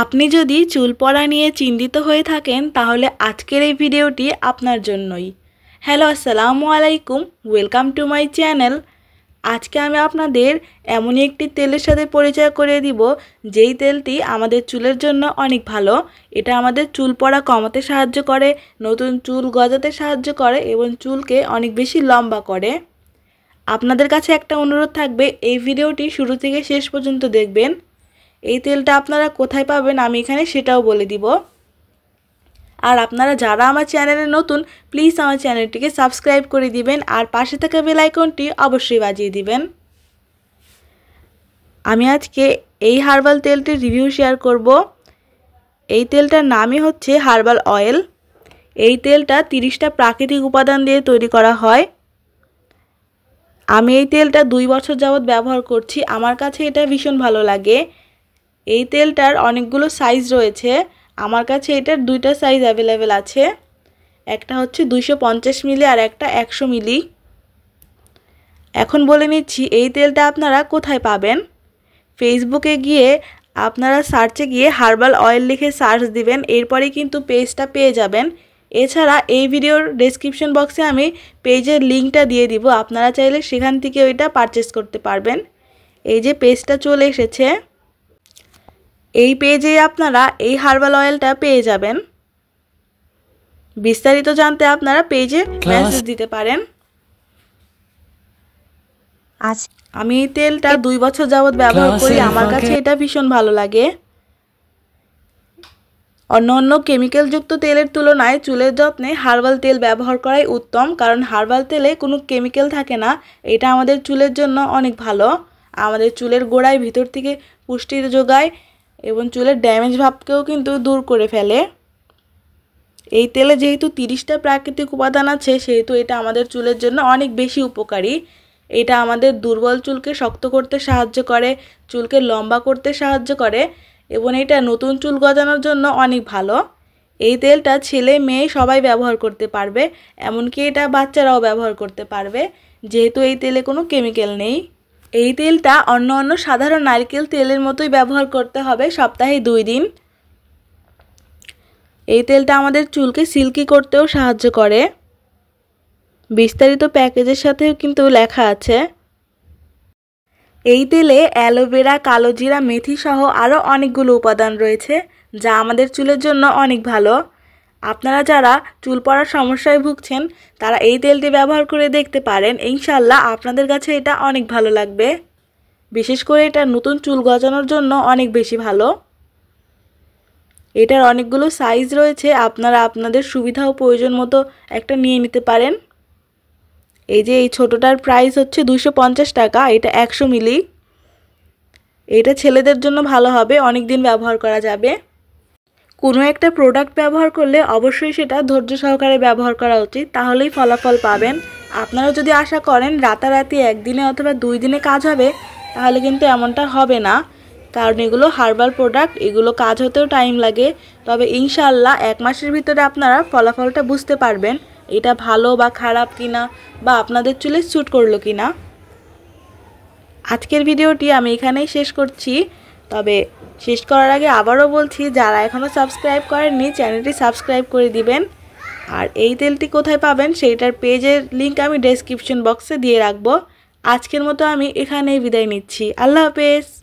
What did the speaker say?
আপনি যদি চুল পড়া নিয়ে চিন্তিত হয়ে থাকেন তাহলে আজকের এই ভিডিওটি আপনার জন্যই হ্যালো আসসালামু আলাইকুম ওয়েলকাম টু মাই চ্যানেল আজকে আমি আপনাদের এমন একটি তেলের সাথে পরিচয় করে দিব যেই তেলটি আমাদের চুলের জন্য অনেক ভালো এটা আমাদের চুল পড়া কমাতে সাহায্য করে নতুন চুল গজাতে সাহায্য করে এবং চুলকে অনেক বেশি লম্বা করে আপনাদের কাছে একটা অনুরোধ থাকবে এই ভিডিওটি শুরু থেকে শেষ পর্যন্ত দেখবেন এই তেলটা আপনারা কোথায় পাবেন আমি এখানে সেটাও বলে দিব আর আপনারা যারা আমার চ্যানেলে নতুন প্লিজ আমার চ্যানেলটিকে সাবস্ক্রাইব করে দিবেন আর পাশে থাকা বেলাইকনটি অবশ্যই বাজিয়ে দিবেন আমি আজকে এই হার্বাল তেলটির রিভিউ শেয়ার করব এই তেলটার নামই হচ্ছে হার্বাল অয়েল এই তেলটা তিরিশটা প্রাকৃতিক উপাদান দিয়ে তৈরি করা হয় আমি এই তেলটা দুই বছর যাবৎ ব্যবহার করছি আমার কাছে এটা ভীষণ ভালো লাগে এই তেলটার অনেকগুলো সাইজ রয়েছে আমার কাছে এটার দুইটা সাইজ অ্যাভেলেবেল আছে একটা হচ্ছে দুইশো মিলি আর একটা একশো মিলি এখন বলে নিচ্ছি এই তেলটা আপনারা কোথায় পাবেন ফেসবুকে গিয়ে আপনারা সার্চে গিয়ে হার্বাল অয়েল লিখে সার্চ দিবেন এরপরে কিন্তু পেজটা পেয়ে যাবেন এছাড়া এই ভিডিওর ডেসক্রিপশন বক্সে আমি পেজের লিঙ্কটা দিয়ে দিব আপনারা চাইলে সেখান থেকে ওইটা পারচেস করতে পারবেন এই যে পেজটা চলে এসেছে এই পেজে আপনারা এই হার্বাল অয়েলটা পেয়ে যাবেন বিস্তারিত জানতে আপনারা পেজে মেসেজ দিতে পারেন আমি এই তেলটা দুই বছর যাবৎ ব্যবহার করি আমার কাছে এটা ভীষণ ভালো লাগে অন্য অন্য যুক্ত তেলের তুলনায় চুলের যত্নে হার্বাল তেল ব্যবহার করাই উত্তম কারণ হার্বাল তেলে কোনো কেমিক্যাল থাকে না এটা আমাদের চুলের জন্য অনেক ভালো আমাদের চুলের গোড়ায় ভিতর থেকে পুষ্টি যোগায় এবং চুলের ড্যামেজ ভাবকেও কিন্তু দূর করে ফেলে এই তেলে যেহেতু তিরিশটা প্রাকৃতিক উপাদান আছে সেহেতু এটা আমাদের চুলের জন্য অনেক বেশি উপকারী এটা আমাদের দুর্বল চুলকে শক্ত করতে সাহায্য করে চুলকে লম্বা করতে সাহায্য করে এবং এটা নতুন চুল গজানোর জন্য অনেক ভালো এই তেলটা ছেলে মেয়ে সবাই ব্যবহার করতে পারবে এমনকি এটা বাচ্চারাও ব্যবহার করতে পারবে যেহেতু এই তেলে কোনো কেমিক্যাল নেই এই তেলটা অন্য অন্য সাধারণ নারকেল তেলের মতোই ব্যবহার করতে হবে সপ্তাহে দুই দিন এই তেলটা আমাদের চুলকে সিল্কি করতেও সাহায্য করে বিস্তারিত প্যাকেজের সাথেও কিন্তু লেখা আছে এই তেলে অ্যালোভেরা কালোজিরা মেথি সহ আরও অনেকগুলো উপাদান রয়েছে যা আমাদের চুলের জন্য অনেক ভালো আপনারা যারা চুল পড়ার সমস্যায় ভুগছেন তারা এই তেলটি ব্যবহার করে দেখতে পারেন ইনশাল্লাহ আপনাদের কাছে এটা অনেক ভালো লাগবে বিশেষ করে এটা নতুন চুল গজানোর জন্য অনেক বেশি ভালো এটার অনেকগুলো সাইজ রয়েছে আপনারা আপনাদের সুবিধা ও প্রয়োজন মতো একটা নিয়ে নিতে পারেন এই যে এই ছোটোটার প্রাইস হচ্ছে দুশো টাকা এটা একশো মিলি এটা ছেলেদের জন্য ভালো হবে অনেক দিন ব্যবহার করা যাবে কোনো একটা প্রোডাক্ট ব্যবহার করলে অবশ্যই সেটা ধৈর্য সহকারে ব্যবহার করা উচিত তাহলেই ফলাফল পাবেন আপনারা যদি আশা করেন রাতারাতি একদিনে অথবা দুই দিনে কাজ হবে তাহলে কিন্তু এমনটা হবে না কারণ এগুলো হার্বাল প্রোডাক্ট এগুলো কাজ হতেও টাইম লাগে তবে ইনশাল্লাহ এক মাসের ভিতরে আপনারা ফলাফলটা বুঝতে পারবেন এটা ভালো বা খারাপ কিনা বা আপনাদের চুলে স্যুট করলো কিনা আজকের ভিডিওটি আমি এখানেই শেষ করছি তবে শেষ করার আগে আবারও বলছি যারা এখনও সাবস্ক্রাইব করেননি চ্যানেলটি সাবস্ক্রাইব করে দিবেন আর এই তেলটি কোথায় পাবেন সেইটার পেজের লিঙ্ক আমি ডেসক্রিপশন বক্সে দিয়ে রাখবো আজকের মতো আমি এখানেই বিদায় নিচ্ছি আল্লাহ হাফেজ